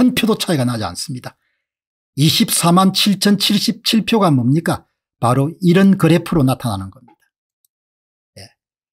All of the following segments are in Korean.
한 표도 차이가 나지 않습니다. 24만 7,077표가 뭡니까? 바로 이런 그래프로 나타나는 겁니다. 예.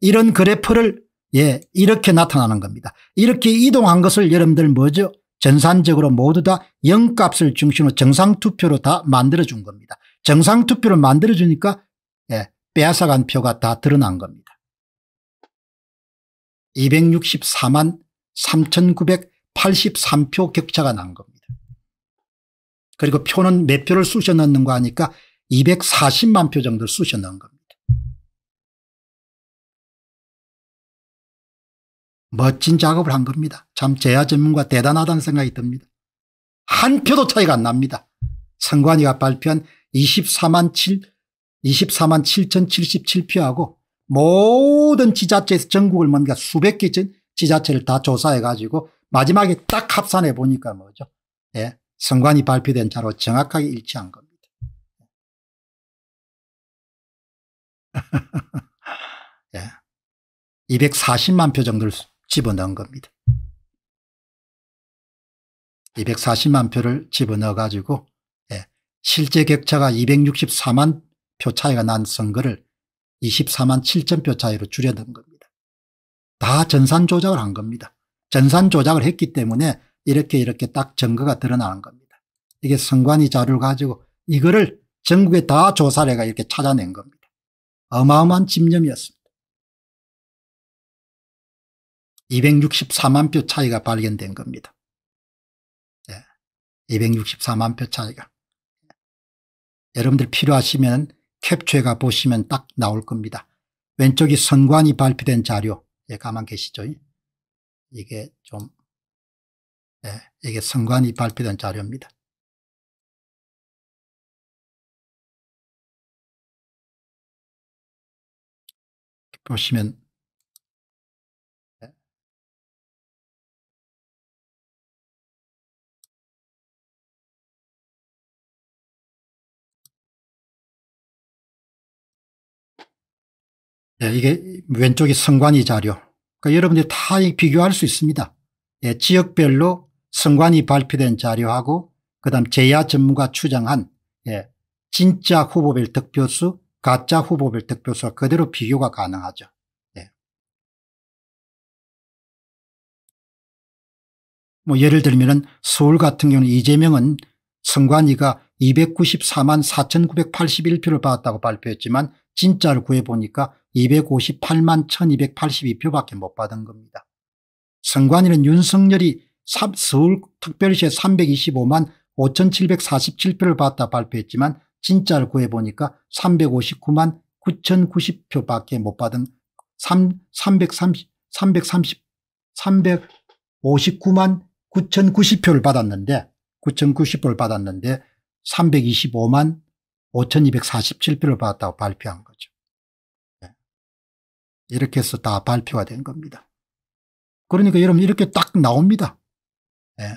이런 그래프를 예, 이렇게 나타나는 겁니다. 이렇게 이동한 것을 여러분들 뭐죠? 전산적으로 모두 다 0값을 중심으로 정상투표로 다 만들어준 겁니다. 정상투표를 만들어주니까 예, 빼앗아간 표가 다 드러난 겁니다. 264만 3,900 83표 격차가 난 겁니다. 그리고 표는 몇 표를 쑤셔 넣는가 하니까 240만 표 정도를 쑤셔 넣은 겁니다. 멋진 작업을 한 겁니다. 참 재야 전문가 대단하다는 생각이 듭니다. 한 표도 차이가 안 납니다. 선관위가 발표한 24만 7, 24만 7,077표하고 모든 지자체에서 전국을 뭔가 수백 개 지자체를 다 조사해 가지고 마지막에 딱 합산해 보니까 뭐죠? 예. 선관이 발표된 자로 정확하게 일치한 겁니다. 예. 240만 표 정도를 집어넣은 겁니다. 240만 표를 집어넣어 가지고 예. 실제 격차가 264만 표 차이가 난 선거를 24만 7천 표 차이로 줄여든 겁니다. 다 전산 조작을 한 겁니다. 전산 조작을 했기 때문에 이렇게 이렇게 딱 증거가 드러나는 겁니다. 이게 선관위 자료를 가지고 이거를 전국에 다 조사를 해가 이렇게 찾아낸 겁니다. 어마어마한 집념이었습니다. 264만 표 차이가 발견된 겁니다. 예, 264만 표 차이가. 여러분들 필요하시면 캡처해가 보시면 딱 나올 겁니다. 왼쪽이 선관위 발표된 자료. 예, 가만 계시죠. 이게 좀 네, 이게 선관위 발표된 자료입니다. 보시면 예. 네. 이게 왼쪽이 선관위 자료 그 여러분들이 다 비교할 수 있습니다. 예, 지역별로 선관위 발표된 자료하고 그다음 제야 전문가 추정한 예, 진짜 후보별 득표수 가짜 후보별 득표수와 그대로 비교가 가능하죠. 예. 뭐 예를 들면 서울 같은 경우는 이재명은 선관위가 294만 4,981표를 받았다고 발표했지만 진짜를 구해보니까 258만 1282표밖에 못 받은 겁니다. 선관위는 윤석열이 서울특별시에 325만 5747표를 받다 발표했지만 진짜를 구해보니까 359만 9090표밖에 못 받은 3, 330, 330, 359만 9090표를 받았는데 9090표를 받았는데 325만 5,247표를 받았다고 발표한 거죠. 네. 이렇게 해서 다 발표가 된 겁니다. 그러니까 여러분 이렇게 딱 나옵니다. 예.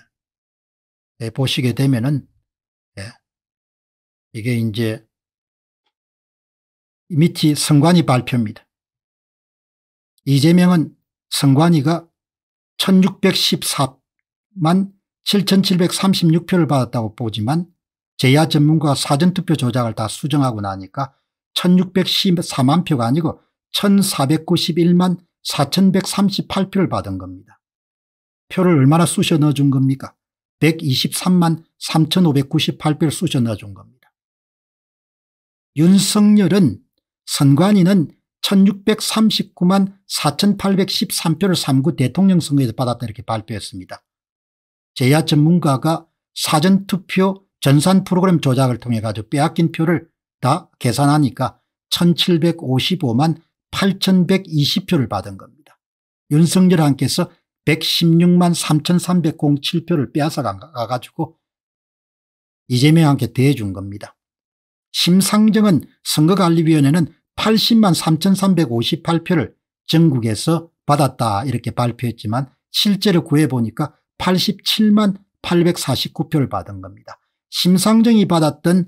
예 보시게 되면은 예. 이게 이제 밑이 성관이 발표입니다. 이재명은 성관이가 1614만 7736표를 받았다고 보지만 제야 전문가 사전투표 조작을 다 수정하고 나니까 1614만 표가 아니고 1491만 4138표를 받은 겁니다. 표를 얼마나 쑤셔 넣어준 겁니까? 123만 3598표를 쑤셔 넣어준 겁니다. 윤석열은 선관위는 1639만 4813표를 3구 대통령 선거에서 받았다 이렇게 발표했습니다. 제야 전문가가 사전투표 전산 프로그램 조작을 통해 가지고 빼앗긴 표를 다 계산하니까 1755만 8120표를 받은 겁니다. 윤석열한께서 116만 3307표를 빼앗아가가지고 이재명한테 대해준 겁니다. 심상정은 선거관리위원회는 80만 3358표를 전국에서 받았다 이렇게 발표했지만 실제로 구해보니까 87만 849표를 받은 겁니다. 심상정이 받았던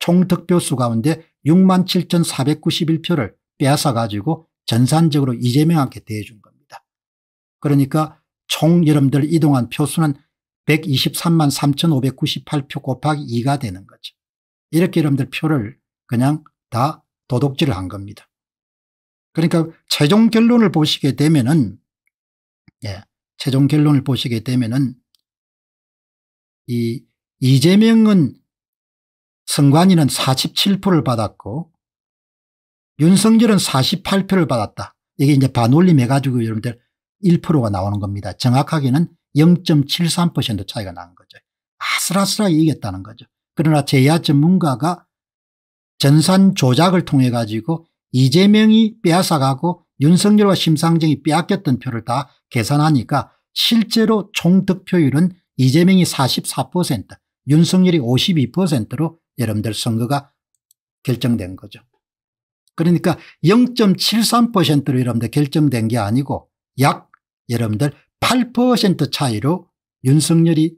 총득표수 가운데 6만 7,491표를 빼앗아가지고 전산적으로 이재명한테 대해준 겁니다. 그러니까 총 여러분들 이동한 표수는 123만 3,598표 곱하기 2가 되는 거죠. 이렇게 여러분들 표를 그냥 다 도둑질을 한 겁니다. 그러니까 최종 결론을 보시게 되면은 예, 최종 결론을 보시게 되면은 이 이재명은 선관위는 47표를 받았고 윤석열은 48표를 받았다. 이게 이제 반올림해 가지고 여러분들 1%가 나오는 겁니다. 정확하게는 0.73% 차이가 난 거죠. 아슬아슬하게 이겼다는 거죠. 그러나 제야 전문가가 전산 조작을 통해 가지고 이재명이 빼앗아가고 윤석열과 심상정이 빼앗겼던 표를 다 계산하니까 실제로 총 득표율은 이재명이 44% 윤석열이 52%로 여러분들 선거가 결정된 거죠. 그러니까 0.73%로 여러분들 결정된 게 아니고 약 여러분들 8% 차이로 윤석열이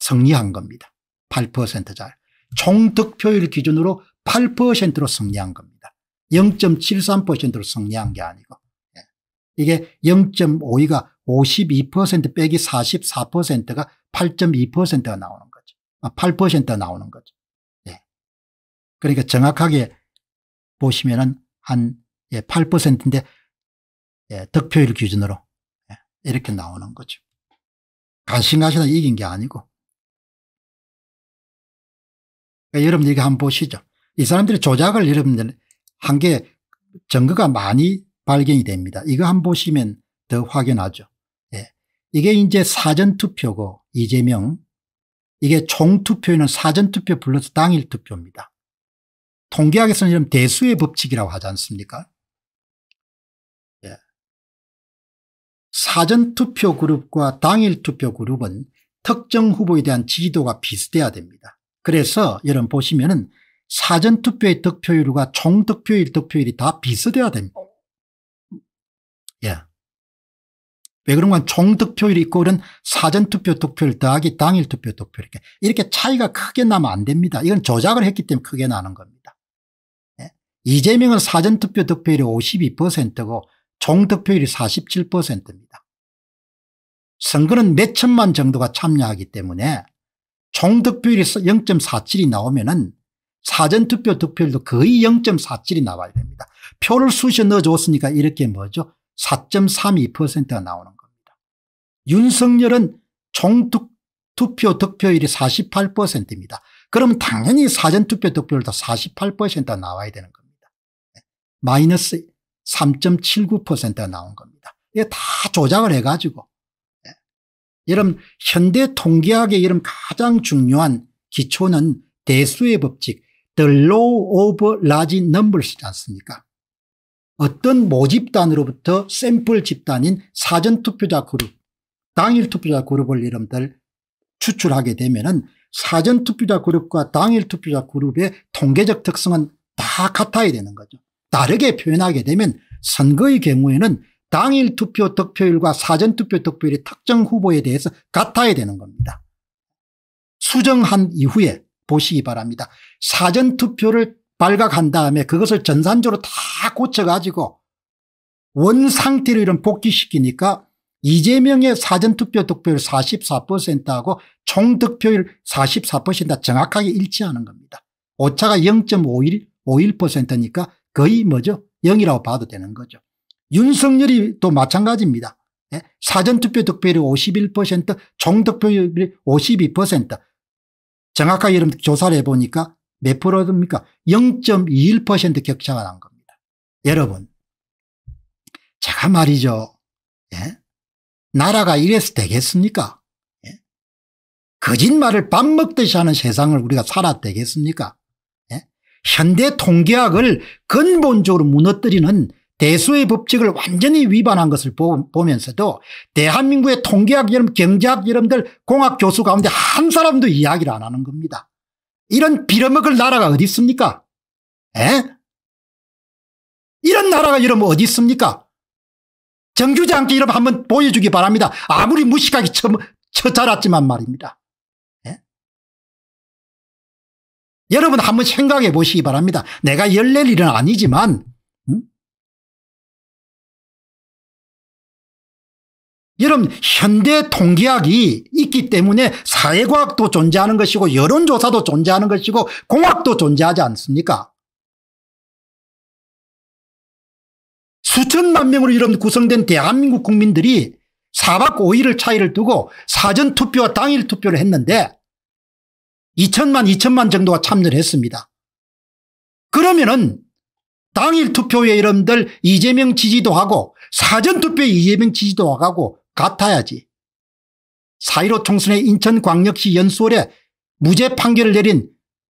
승리한 겁니다. 8% 차이. 총 득표율 기준으로 8%로 승리한 겁니다. 0.73%로 승리한 게 아니고. 예. 이게 0.52가 52% 빼기 44%가 8.2%가 나오는 겁니다. 8% 아, 나오는 거죠. 예. 그러니까 정확하게 보시면은 한 8%인데 예, 예, 득표율 기준으로 예, 이렇게 나오는 거죠. 가신가시나 이긴 게 아니고. 그러니까 여러분 이게 한번 보시죠. 이 사람들이 조작을 여러분들 한게 증거가 많이 발견이 됩니다. 이거 한번 보시면 더 확연하죠. 예. 이게 이제 사전투표고 이재명 이게 총투표에는 사전투표 불러서 당일투표입니다. 통계학에서는 이런 대수의 법칙이라고 하지 않습니까? 예. 사전투표 그룹과 당일투표 그룹은 특정 후보에 대한 지지도가 비슷해야 됩니다. 그래서 여러분 보시면은 사전투표의 득표율과 총득표일 득표율이 다 비슷해야 됩니다. 예. 왜 그런 건 총득표율이 있고 그런 사전투표 투표율 더하기 당일투표 투표 이렇게 이렇게 차이가 크게 나면 안 됩니다. 이건 조작을 했기 때문에 크게 나는 겁니다. 예? 이재명은 사전투표 득표율이 52%고 총득표율이 47%입니다. 선거는 몇 천만 정도가 참여하기 때문에 총득표율이 0.47이 나오면 은 사전투표 득표율도 거의 0.47이 나와야 됩니다. 표를 수시 넣어줬으니까 이렇게 뭐죠 4.32%가 나오는 겁니다. 윤석열은 총투표 득표율이 48%입니다. 그럼 당연히 사전투표 득표율도 48%가 나와야 되는 겁니다. 네. 마이너스 3.79%가 나온 겁니다. 이게 다 조작을 해가지고 네. 이런 현대 통계학의 이런 가장 중요한 기초는 대수의 법칙, the law of large numbers지 않습니까? 어떤 모집단으로부터 샘플 집단인 사전투표자 그룹, 당일투표자 그룹을 이름들 추출하게 되면 사전투표자 그룹과 당일투표자 그룹의 통계적 특성은 다 같아야 되는 거죠. 다르게 표현하게 되면 선거의 경우에는 당일 투표 득표율과 사전투표 득표율이 특정 후보에 대해서 같아야 되는 겁니다. 수정한 이후에 보시기 바랍니다. 사전투표를 발각한 다음에 그것을 전산적으로 다 고쳐가지고 원 상태로 이런 복귀시키니까 이재명의 사전투표 득표율 44%하고 총 득표율 44%가 정확하게 일치하는 겁니다. 오차가 0.51%니까 거의 뭐죠? 0이라고 봐도 되는 거죠. 윤석열이 또 마찬가지입니다. 예? 사전투표 득표율이 51%, 총 득표율이 52%. 정확하게 여러분 조사를 해보니까 몇 프로입니까? 0.21% 격차가 난 겁니다. 여러분 제가 말이죠. 예? 나라가 이래서 되겠습니까? 예? 거짓말을 밥 먹듯이 하는 세상을 우리가 살아 되겠습니까? 예? 현대 통계학을 근본적으로 무너뜨리는 대수의 법칙을 완전히 위반한 것을 보, 면서도 대한민국의 통계학 여러분 경제학 여러분들 공학 교수 가운데 한 사람도 이야기를 안 하는 겁니다. 이런 빌어먹을 나라가 어디 있습니까? 에? 이런 나라가 이러면 어디 있습니까? 정규장기 이름 한번 보여주기 바랍니다. 아무리 무식하게 쳐, 쳐 자랐지만 말입니다. 에? 여러분 한번 생각해 보시기 바랍니다. 내가 열낼 일은 아니지만 여러분 현대 통계학이 있기 때문에 사회과학도 존재하는 것이고 여론조사도 존재하는 것이고 공학도 존재하지 않습니까 수천만 명으로 여러분 구성된 대한민국 국민들이 4박 5일을 차이를 두고 사전투표와 당일투표를 했는데 2천만 2천만 정도가 참여를 했습니다. 그러면은 당일 투표에 여러분들 이재명 지지도 하고 사전투표에 이재명 지지도 하고 같아야지. 4.15 총선의 인천광역시 연수원에 무죄 판결을 내린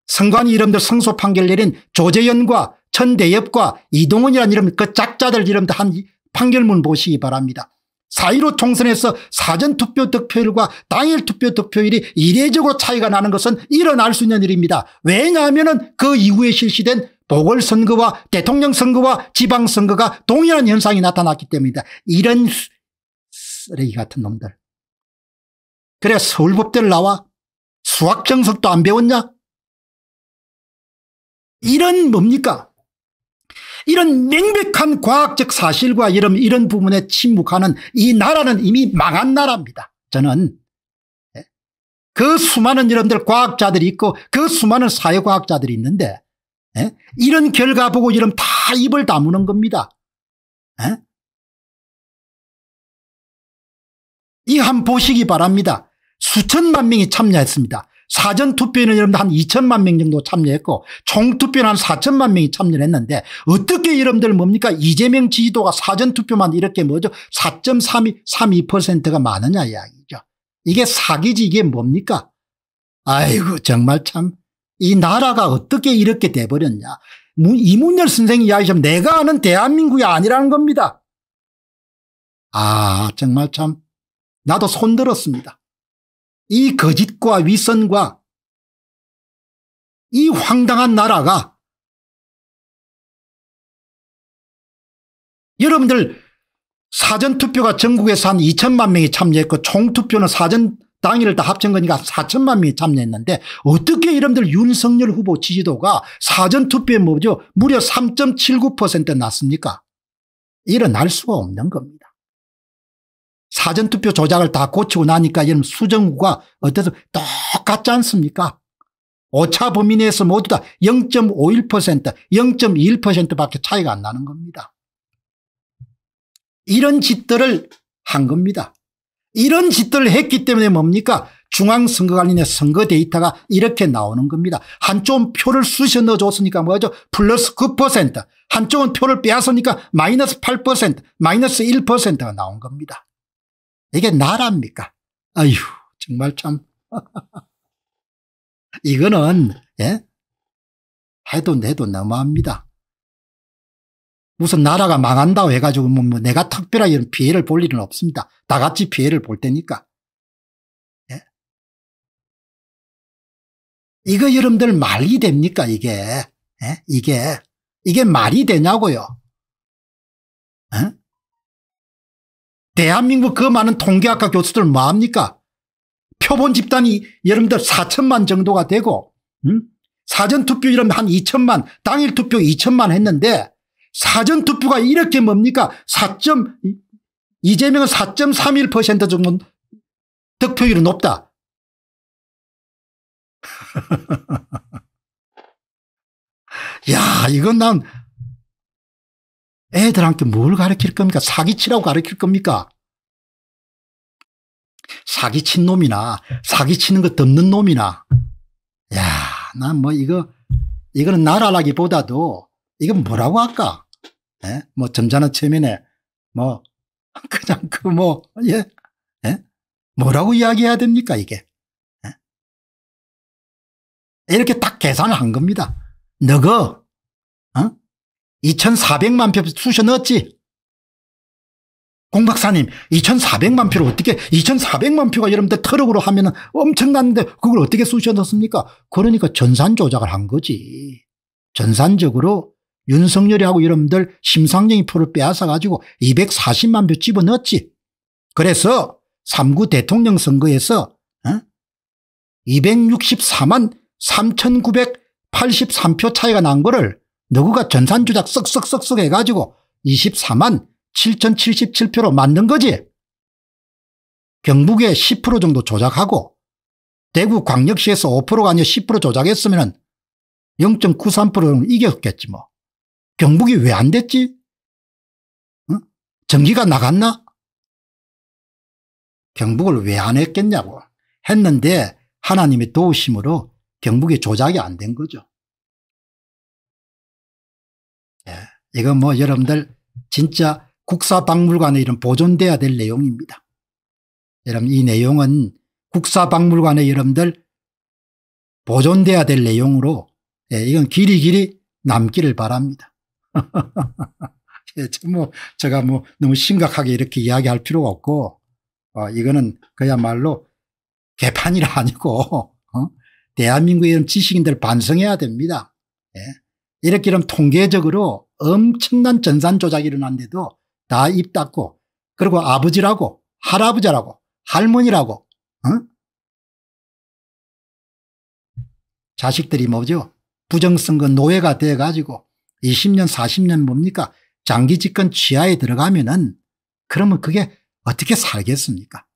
선관위 이름들 성소 판결을 내린 조재현과 천대엽과 이동원이라는 이름 그 짝자들 이름도 한 판결문 보시기 바랍니다. 4.15 총선에서 사전투표 득표율과 당일 투표 득표율이 이례적으로 차이가 나는 것은 일어날 수 있는 일입니다. 왜냐하면 그 이후에 실시된 보궐선거와 대통령 선거와 지방선거가 동일한 현상이 나타났기 때문이다. 이런 쓰레기 같은 놈들. 그래 서울법대를 나와 수학정석도 안 배웠냐? 이런 뭡니까? 이런 명백한 과학적 사실과 이런, 이런 부분에 침묵하는 이 나라는 이미 망한 나라입니다. 저는 예? 그 수많은 이런들 과학자들이 있고 그 수많은 사회과학자들이 있는데 예? 이런 결과 보고 이러다 입을 다무는 겁니다. 예? 이한 보시기 바랍니다. 수천만 명이 참여했습니다. 사전투표에는 여러분들 한 2천만 명 정도 참여했고 총투표는 한 4천만 명이 참여를 했는데 어떻게 여러분들 뭡니까 이재명 지지도가 사전투표만 이렇게 뭐죠 4.32%가 많으냐 이야기죠. 이게 사기지 이게 뭡니까 아이고 정말 참 이 나라가 어떻게 이렇게 돼버렸냐 이문열 선생이 이야기처럼 내가 아는 대한민국이 아니라는 겁니다. 아 정말 참 나도 손들었습니다. 이 거짓과 위선과 이 황당한 나라가 여러분들 사전투표가 전국에서 한 2천만 명이 참여했고 총투표는 사전 당일을 다 합친 거니까 4천만 명이 참여했는데 어떻게 여러분들 윤석열 후보 지지도가 사전투표에 뭐죠? 무려 3.79% 났습니까? 일어날 수가 없는 겁니다. 사전투표 조작을 다 고치고 나니까 이런 수정구가 어때서 똑같지 않습니까? 오차 범위 내에서 모두 다0.51% 0 1밖에 차이가 안 나는 겁니다. 이런 짓들을 한 겁니다. 이런 짓들을 했기 때문에 뭡니까 중앙선거관리의 선거 데이터가 이렇게 나오는 겁니다. 한쪽은 표를 쑤셔 넣어줬으니까 뭐죠 플러스 9% 한쪽은 표를 빼앗으니까 마이너스 8% 마이너스 1%가 나온 겁니다. 이게 나라입니까? 아휴 정말 참 이거는 예? 해도 내도 너무합니다. 무슨 나라가 망한다고 해가지고 뭐, 뭐 내가 특별하게 이런 피해를 볼 일은 없습니다. 다 같이 피해를 볼 테니까. 예? 이거 여러분들 말이 됩니까 이게? 예? 이게 이게 말이 되냐고요? 예? 대한민국 그 많은 통계학과 교수들 뭐합니까? 표본 집단이 여러분들 4천만 정도가 되고 음? 사전투표 이러면 한 2천만 당일 투표 2천만 했는데 사전투표가 이렇게 뭡니까? 4. 이재명은 4.31% 정도 득표율이 높다. 야 이건 난 애들한테 뭘 가르칠 겁니까? 사기치라고 가르칠 겁니까? 사기친 놈이나 사기치는 거 덮는 놈이나 야, 난 뭐 이거 이거는 나라라기보다도 이건 뭐라고 할까? 예? 뭐 점잖은 체면에 뭐 그냥 그뭐 예? 예? 뭐라고 이야기해야 됩니까 이게? 예? 이렇게 딱 계산을 한 겁니다. 너거 2,400만 표 쑤셔 넣었지. 공박사님 2,400만 표를 어떻게 2,400만 표가 여러분들 트럭으로 하면 엄청난데 그걸 어떻게 쑤셔 넣습니까? 그러니까 전산 조작을 한 거지. 전산적으로 윤석열이하고 여러분들 심상정이 표를 빼앗아가지고 240만 표 집어넣었지. 그래서 3구 대통령 선거에서 어? 264만 3,983표 차이가 난 거를 누구가 전산조작 쓱쓱쓱쓱 해가지고 24만 7,077표로 만든 거지. 경북에 10% 정도 조작하고 대구 광역시에서 5%가 아니라 10% 조작했으면 0.93%는 이겼겠지 뭐. 경북이 왜 안 됐지? 응? 전기가 나갔나? 경북을 왜 안 했겠냐고 했는데 하나님의 도우심으로 경북이 조작이 안 된 거죠. 예. 이건 뭐 여러분들 진짜 국사박물관에 이런 보존돼야 될 내용입니다. 여러분 이 내용은 국사박물관에 여러분들 보존돼야 될 내용으로 예, 이건 길이 길이 남기를 바랍니다. 예, 뭐 제가 뭐 너무 심각하게 이렇게 이야기할 필요가 없고 어, 이거는 그야말로 개판이라 아니고 어? 대한민국의 지식인들 반성해야 됩니다. 예. 이렇게 이러면 통계적으로 엄청난 전산 조작이 일어났는데도다 입 닫고 그리고 아버지라고 할아버지라고 할머니라고 어? 자식들이 뭐죠 부정선거 노예가 돼가지고 20년 40년 뭡니까 장기 집권 취하에 들어가면은 그러면 그게 어떻게 살겠습니까